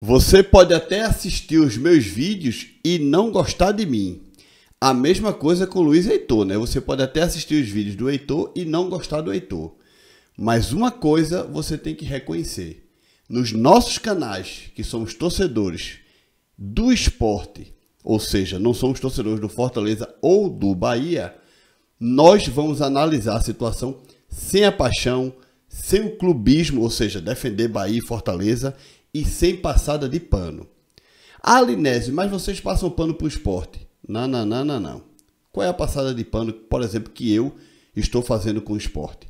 Você pode até assistir os meus vídeos e não gostar de mim. A mesma coisa com o Luiz Heitor, né? Você pode até assistir os vídeos do Heitor e não gostar do Heitor. Mas uma coisa você tem que reconhecer: nos nossos canais, que somos torcedores do esporte, ou seja, não somos torcedores do Fortaleza ou do Bahia, nós vamos analisar a situação sem a paixão, sem o clubismo, ou seja, defender Bahia e Fortaleza e sem passada de pano. Ah, mas vocês passam pano para o esporte. Não, não, não, não, não. Qual é a passada de pano, por exemplo, que eu estou fazendo com o esporte?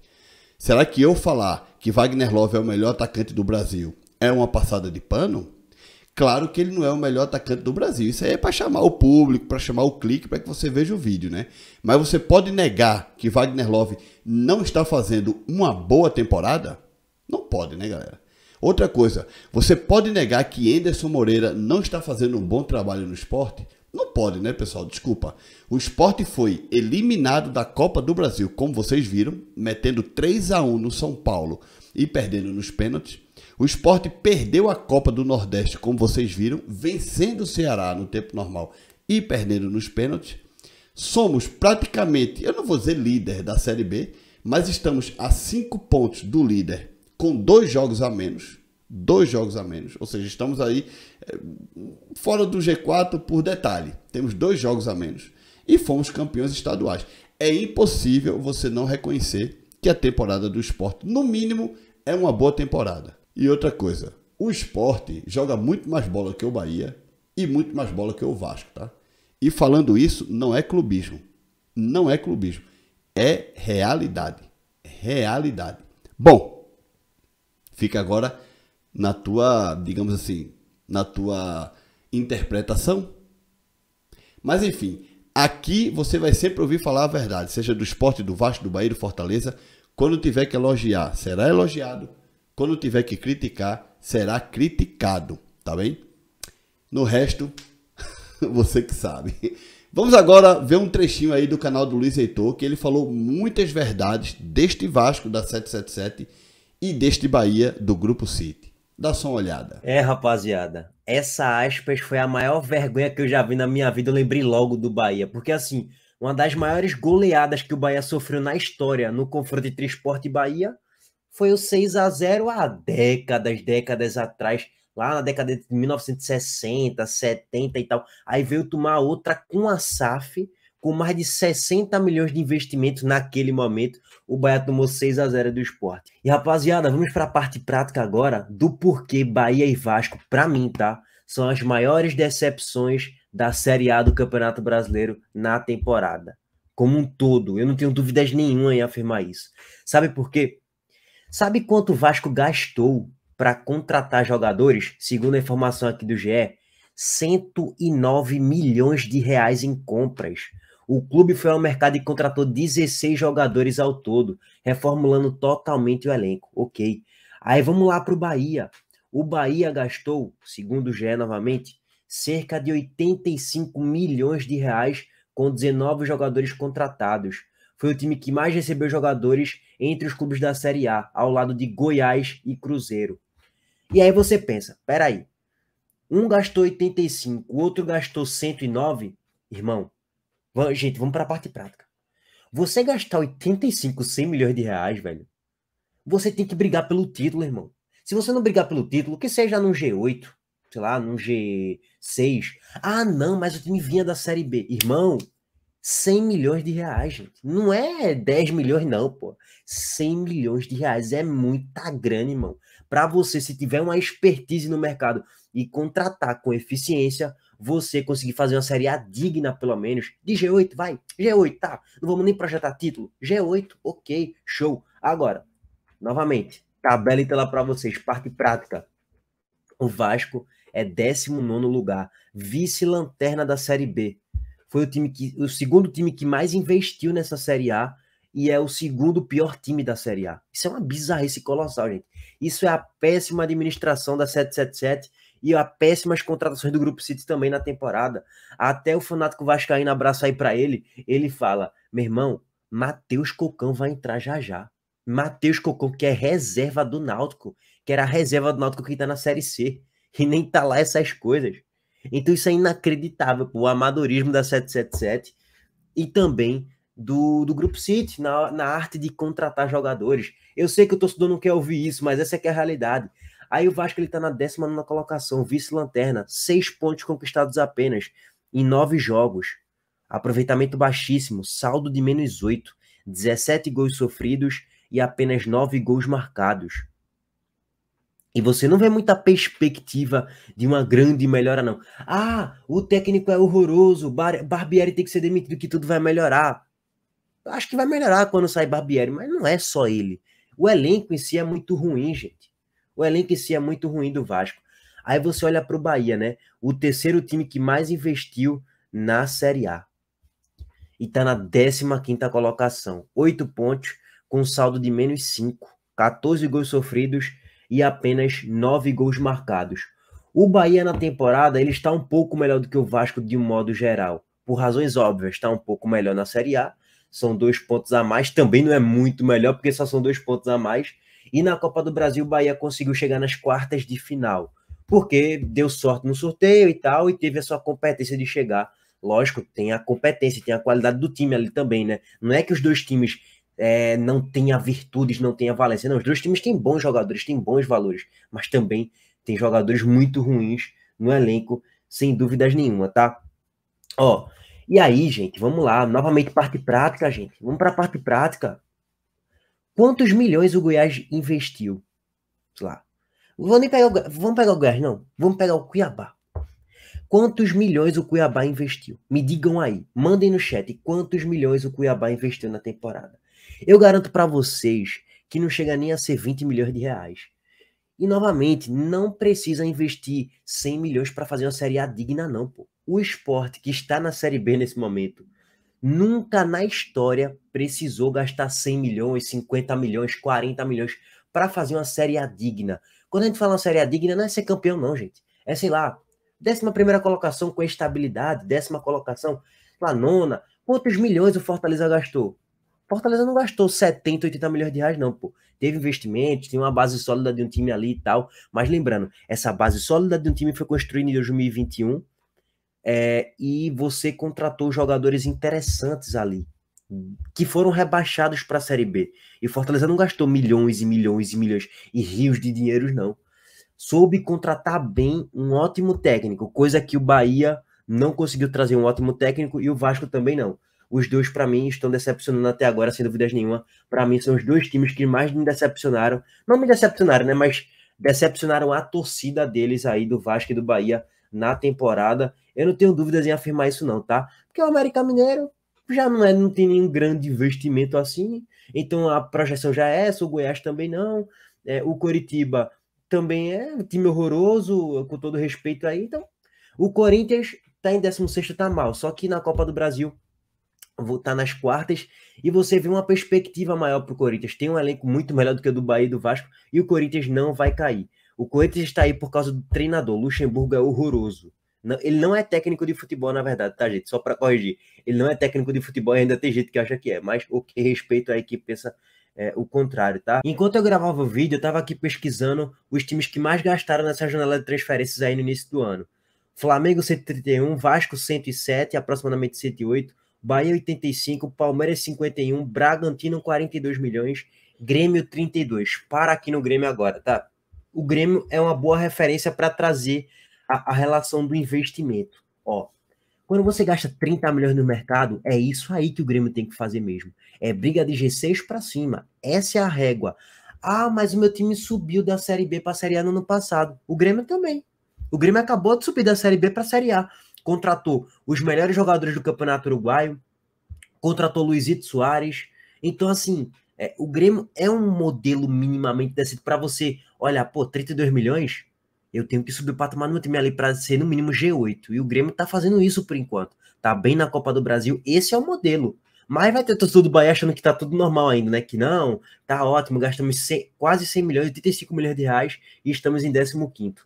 Será que eu falar que Wagner Love é o melhor atacante do Brasil é uma passada de pano? Claro que ele não é o melhor atacante do Brasil. Isso aí é para chamar o público, para chamar o clique, para que você veja o vídeo, né? Mas você pode negar que Wagner Love não está fazendo uma boa temporada? Não pode, né, galera? Outra coisa, você pode negar que Enderson Moreira não está fazendo um bom trabalho no esporte? Não pode, né, pessoal? Desculpa. O esporte foi eliminado da Copa do Brasil, como vocês viram, metendo 3 a 1 no São Paulo e perdendo nos pênaltis. O esporte perdeu a Copa do Nordeste, como vocês viram, vencendo o Ceará no tempo normal e perdendo nos pênaltis. Somos praticamente, eu não vou dizer líder da Série B, mas estamos a 5 pontos do líder com dois jogos a menos. Dois jogos a menos. Ou seja, estamos aí eh, fora do G4 por detalhe. Temos dois jogos a menos. E fomos campeões estaduais. É impossível você não reconhecer que a temporada do esporte, no mínimo, é uma boa temporada. E outra coisa, o esporte joga muito mais bola que o Bahia e muito mais bola que o Vasco, tá? E falando isso, não é clubismo. Não é clubismo. É realidade. Realidade. Bom, Fica agora na tua, digamos assim, na tua interpretação. Mas enfim, aqui você vai sempre ouvir falar a verdade, seja do esporte do Vasco, do Bahia, do Fortaleza. Quando tiver que elogiar, será elogiado. Quando tiver que criticar, será criticado, tá bem? No resto, você que sabe. Vamos agora ver um trechinho aí do canal do Luiz Heitor, que ele falou muitas verdades deste Vasco da 777 e deste Bahia do Grupo City. Dá só uma olhada. É, rapaziada, essa aspas foi a maior vergonha que eu já vi na minha vida. Eu lembrei logo do Bahia, porque assim, uma das maiores goleadas que o Bahia sofreu na história no confronto entre Esporte e Bahia foi o 6 a 0 há décadas, décadas atrás, lá na década de 1960, 70 e tal. Aí veio tomar outra com a SAF com mais de 60 milhões de investimentos naquele momento, o Bahia tomou 6 a 0 do esporte. E rapaziada, vamos para a parte prática agora do porquê Bahia e Vasco, para mim, tá? São as maiores decepções da Série A do Campeonato Brasileiro na temporada. Como um todo, eu não tenho dúvidas nenhuma em afirmar isso. Sabe por quê? Sabe quanto o Vasco gastou para contratar jogadores? Segundo a informação aqui do GE, 109 milhões de reais em compras. O clube foi ao mercado e contratou 16 jogadores ao todo, reformulando totalmente o elenco. Ok. Aí vamos lá para o Bahia. O Bahia gastou, segundo o GE novamente, cerca de 85 milhões de reais com 19 jogadores contratados. Foi o time que mais recebeu jogadores entre os clubes da Série A, ao lado de Goiás e Cruzeiro. E aí você pensa, peraí, um gastou 85, o outro gastou 109? Irmão, Gente, vamos para a parte prática. Você gastar 85, 100 milhões de reais, velho, você tem que brigar pelo título, irmão. Se você não brigar pelo título, que seja num G8, sei lá, num G6. Ah, não, mas o time vinha da Série B. Irmão, 100 milhões de reais, gente. Não é 10 milhões, não, pô. 100 milhões de reais é muita grana, irmão. Para você, se tiver uma expertise no mercado e contratar com eficiência, você conseguir fazer uma Série A digna, pelo menos, de G8, vai, G8, tá, não vamos nem projetar título, G8, ok, show. Agora, novamente, tabela e então tela para vocês, parte prática. O Vasco é 19 lugar, vice-lanterna da Série B. Foi o, time que, o segundo time que mais investiu nessa Série A e é o segundo pior time da Série A. Isso é uma bizarrice colossal, gente. Isso é a péssima administração da 777 e a péssimas contratações do Grupo City também na temporada. Até o fanático Vascaíno abraça aí para ele, ele fala: meu irmão, Matheus Cocão vai entrar já já. Matheus Cocão, que é reserva do Náutico, que era a reserva do Náutico que tá na Série C, e nem tá lá essas coisas. Então isso é inacreditável, pô, o amadorismo da 777 e também do, do Grupo City na, na arte de contratar jogadores. Eu sei que o torcedor não quer ouvir isso, mas essa é que é a realidade. Aí o Vasco ele tá na 19 colocação, vice-lanterna, seis pontos conquistados apenas em nove jogos. Aproveitamento baixíssimo, saldo de menos 8, 17 gols sofridos e apenas 9 gols marcados. E você não vê muita perspectiva de uma grande melhora, não. Ah, o técnico é horroroso, Bar Barbieri tem que ser demitido, que tudo vai melhorar. Acho que vai melhorar quando sair Barbieri, mas não é só ele. O elenco em si é muito ruim, gente. O elenco em si é muito ruim do Vasco. Aí você olha para o Bahia, né? O terceiro time que mais investiu na Série A. E está na 15 colocação. Oito pontos com saldo de menos 5. 14 gols sofridos e apenas 9 gols marcados. O Bahia na temporada ele está um pouco melhor do que o Vasco de um modo geral. Por razões óbvias, está um pouco melhor na Série A. São dois pontos a mais. Também não é muito melhor, porque só são dois pontos a mais. E na Copa do Brasil, o Bahia conseguiu chegar nas quartas de final, porque deu sorte no sorteio e tal, e teve a sua competência de chegar. Lógico, tem a competência, tem a qualidade do time ali também, né? Não é que os dois times é, não tenham virtudes, não tenham valência. Não, os dois times têm bons jogadores, têm bons valores, mas também tem jogadores muito ruins no elenco, sem dúvidas nenhuma, tá? Ó, e aí, gente, vamos lá, novamente parte prática, gente. Vamos para a parte prática. Quantos milhões o Goiás investiu? lá. Vou nem pegar o, vamos pegar o Goiás, não. Vamos pegar o Cuiabá. Quantos milhões o Cuiabá investiu? Me digam aí, mandem no chat quantos milhões o Cuiabá investiu na temporada. Eu garanto para vocês que não chega nem a ser 20 milhões de reais. E novamente, não precisa investir 100 milhões para fazer uma Série A digna, não, pô. O esporte que está na Série B nesse momento Nunca na história precisou gastar 100 milhões, 50 milhões, 40 milhões para fazer uma Série A digna. Quando a gente fala uma Série A digna, não é ser campeão, não, gente. É, sei lá, décima primeira colocação com estabilidade, décima colocação, a nona. Quantos milhões o Fortaleza gastou? Fortaleza não gastou 70, 80 milhões de reais, não, pô. Teve investimentos, tem uma base sólida de um time ali e tal. Mas lembrando, essa base sólida de um time foi construída em 2021 é, e você contratou jogadores interessantes ali, que foram rebaixados para a Série B. E Fortaleza não gastou milhões e milhões e milhões e rios de dinheiros, não. Soube contratar bem um ótimo técnico, coisa que o Bahia não conseguiu trazer um ótimo técnico e o Vasco também não. Os dois, para mim, estão decepcionando até agora, sem dúvidas nenhuma. Para mim, são os dois times que mais me decepcionaram. Não me decepcionaram, né? Mas decepcionaram a torcida deles aí, do Vasco e do Bahia, na temporada. Eu não tenho dúvidas em afirmar isso, não, tá? Porque o América Mineiro já não, é, não tem nenhum grande investimento assim, então a projeção já é essa, o Goiás também não, é, o Coritiba também é um time horroroso, com todo respeito aí, então o Corinthians tá em 16º, tá mal, só que na Copa do Brasil voltar tá nas quartas e você vê uma perspectiva maior para o Corinthians. Tem um elenco muito melhor do que o do Bahia e do Vasco e o Corinthians não vai cair. O Corinthians está aí por causa do treinador. Luxemburgo é horroroso. Não, ele não é técnico de futebol, na verdade, tá, gente? Só para corrigir. Ele não é técnico de futebol e ainda tem gente que acha que é. Mas o que respeito aí que pensa é, o contrário, tá? Enquanto eu gravava o vídeo, eu estava aqui pesquisando os times que mais gastaram nessa janela de transferências aí no início do ano. Flamengo 131, Vasco 107, aproximadamente 108, Bahia 85, Palmeiras 51, Bragantino 42 milhões, Grêmio 32. Para aqui no Grêmio agora, tá? o Grêmio é uma boa referência para trazer a, a, relação do investimento. Ó, quando você gasta 30 milhões no mercado, é isso aí que o Grêmio tem que fazer mesmo. É briga de G6 para cima. Essa é a régua. Ah, mas o meu time subiu da Série B para a Série A no ano passado. O Grêmio também. O Grêmio acabou de subir da Série B para a Série A. Contratou os melhores jogadores do Campeonato Uruguaio, contratou Luizito Soares. Então, assim, é, o Grêmio é um modelo minimamente decidido para você olha, pô, 32 milhões, eu tenho que subir o patamar do time ali para ser no mínimo G8. E o Grêmio tá fazendo isso por enquanto. Tá bem na Copa do Brasil, esse é o modelo. Mas vai ter torcedor do Bahia achando que tá tudo normal ainda, né? Que não, tá ótimo, gastamos 100, quase 100 milhões, 85 milhões de reais e estamos em 15º.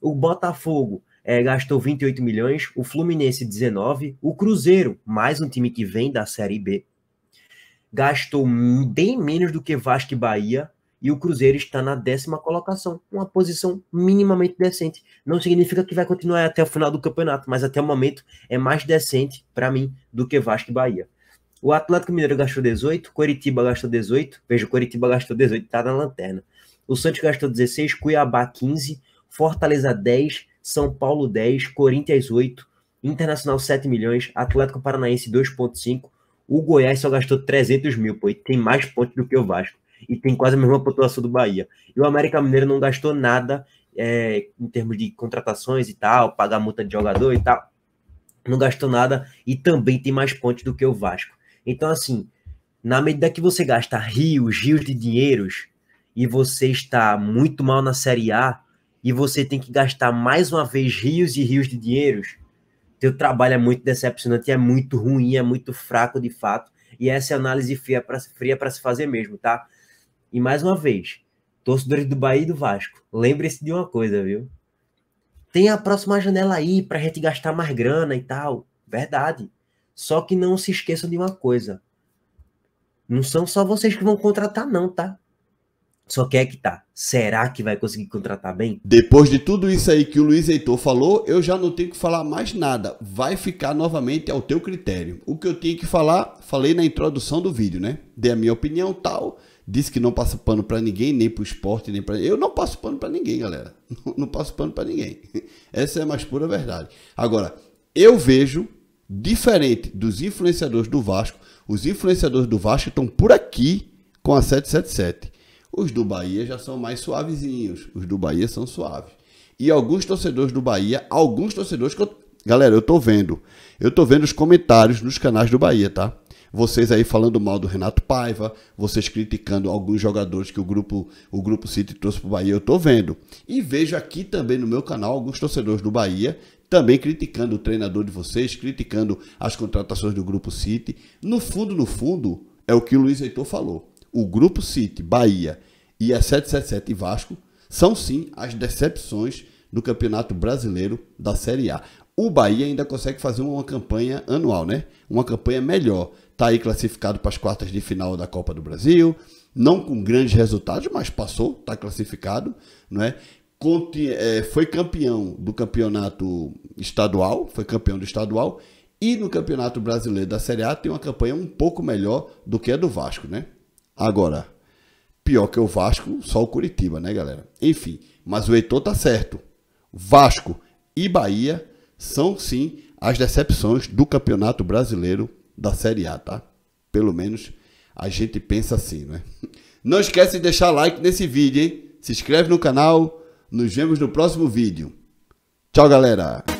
O Botafogo é, gastou 28 milhões, o Fluminense 19, o Cruzeiro, mais um time que vem da Série B, gastou bem menos do que Vasco e Bahia, e o Cruzeiro está na décima colocação, uma posição minimamente decente. Não significa que vai continuar até o final do campeonato, mas até o momento é mais decente para mim do que Vasco e Bahia. O Atlético Mineiro gastou 18, Coritiba gastou 18, veja, Coritiba gastou 18, está na lanterna. O Santos gastou 16, Cuiabá 15, Fortaleza 10, São Paulo 10, Corinthians 8, Internacional 7 milhões, Atlético Paranaense 2,5. O Goiás só gastou 300 mil, pô, e tem mais pontos do que o Vasco e tem quase a mesma pontuação do Bahia. E o América Mineiro não gastou nada é, em termos de contratações e tal, pagar multa de jogador e tal. Não gastou nada e também tem mais pontos do que o Vasco. Então, assim, na medida que você gasta rios, rios de dinheiros e você está muito mal na Série A e você tem que gastar mais uma vez rios e rios de dinheiros, teu trabalho é muito decepcionante, é muito ruim, é muito fraco de fato. E essa é a análise fria para se fazer mesmo, tá? E mais uma vez, torcedores do Bahia e do Vasco, lembre-se de uma coisa, viu? Tem a próxima janela aí para a gente gastar mais grana e tal. Verdade. Só que não se esqueçam de uma coisa. Não são só vocês que vão contratar, não, tá? Só quer é que tá. Será que vai conseguir contratar bem? Depois de tudo isso aí que o Luiz Heitor falou, eu já não tenho que falar mais nada. Vai ficar novamente ao teu critério. O que eu tinha que falar, falei na introdução do vídeo, né? Dei a minha opinião tal disse que não passa pano para ninguém, nem para o esporte, nem para. Eu não passo pano para ninguém, galera. Não, não passo pano para ninguém. Essa é a mais pura verdade. Agora, eu vejo, diferente dos influenciadores do Vasco, os influenciadores do Vasco estão por aqui com a 777. Os do Bahia já são mais suavezinhos. Os do Bahia são suaves. E alguns torcedores do Bahia, alguns torcedores que eu... Galera, eu tô vendo. Eu tô vendo os comentários nos canais do Bahia, tá? vocês aí falando mal do Renato Paiva, vocês criticando alguns jogadores que o grupo, o grupo City trouxe para o Bahia, eu estou vendo. E vejo aqui também no meu canal alguns torcedores do Bahia também criticando o treinador de vocês, criticando as contratações do grupo City. No fundo, no fundo, é o que o Luiz Heitor falou. O grupo City, Bahia e a 777 Vasco são sim as decepções do Campeonato Brasileiro da Série A. O Bahia ainda consegue fazer uma campanha anual, né? Uma campanha melhor está aí classificado para as quartas de final da Copa do Brasil, não com grandes resultados, mas passou, está classificado, né? Conte, é, foi campeão do campeonato estadual, foi campeão do estadual e no campeonato brasileiro da Série A tem uma campanha um pouco melhor do que a do Vasco, né? Agora, pior que o Vasco, só o Curitiba, né, galera? Enfim, mas o Heitor tá certo. Vasco e Bahia são sim as decepções do Campeonato Brasileiro da Série A, tá? Pelo menos a gente pensa assim, não é? Não esquece de deixar like nesse vídeo, hein? Se inscreve no canal. Nos vemos no próximo vídeo. Tchau, galera!